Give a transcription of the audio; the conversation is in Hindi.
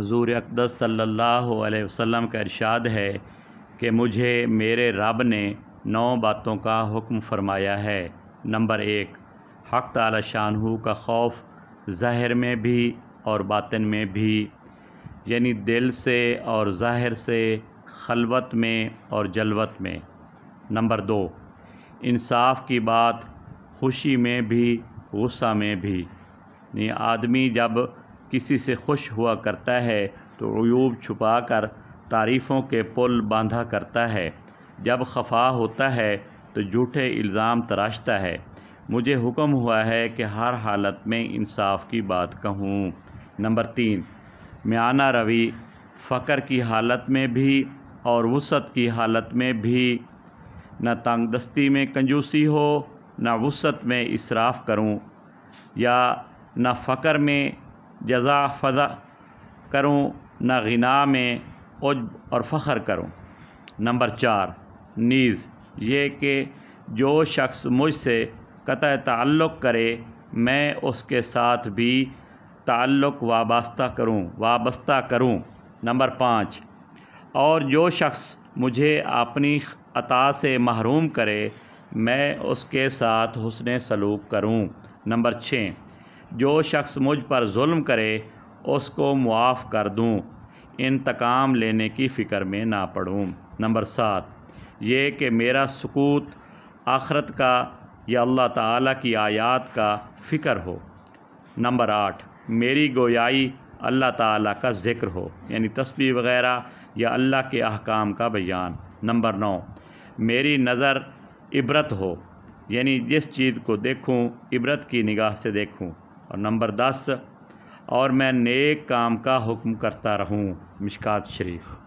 हजूर अकदस सल्लल्लाहु अलैहि वसल्लम का इरशाद है कि मुझे मेरे रब ने नौ बातों का हुक्म फरमाया है नंबर एक हक़ ताला शाहू का खौफ ज़ाहिर में भी और बातिन में भी यानी दिल से और ज़ाहिर से खलवत में और जलवत में नंबर दो इंसाफ की बात खुशी में भी गुस्सा में भी आदमी जब किसी से खुश हुआ करता है तो अयूब छुपा कर तारीफ़ों के पुल बांधा करता है जब खफा होता है तो झूठे इल्ज़ाम तराशता है मुझे हुक्म हुआ है कि हर हालत में इंसाफ की बात कहूँ नंबर तीन म्याना रवि फ़कर की हालत में भी और वसत की हालत में भी न तंगदस्ती में कंजूसी हो न वसत में इसराफ़ करूँ या न फ़कर में जजा फ़ज़ा करूँ न गना में उजब और फ़ख्र करूँ नंबर चार नीज़ ये कि जो शख्स मुझसे कत ताल्लुक़ करे मैं उसके साथ भी ताल्लुक़ वाबस्ता करूँ वाबस्ता करूँ नंबर पाँच और जो शख्स मुझे अपनी अता से महरूम करे मैं उसके साथ हुसन सलूक करूँ नंबर छः जो शख्स मुझ पर जुल्म करे उसको मुआफ़ कर दूँ इंतकाम लेने की फ़िक्र में ना पड़ूँ नंबर सात ये कि मेरा सकूत आखरत का या अल्लाह ताला की आयात का फ़िक्र हो नंबर आठ मेरी गोयाई अल्लाह ताला का ज़िक्र हो यानी तस्वीर वगैरह या अल्लाह के अहकाम का बयान नंबर नौ मेरी नज़र इबरत हो यानी जिस चीज़ को देखूं इबरत की निगाह से देखूं और नंबर दस और मैं नेक काम का हुक्म करता रहूँ मिशकात शरीफ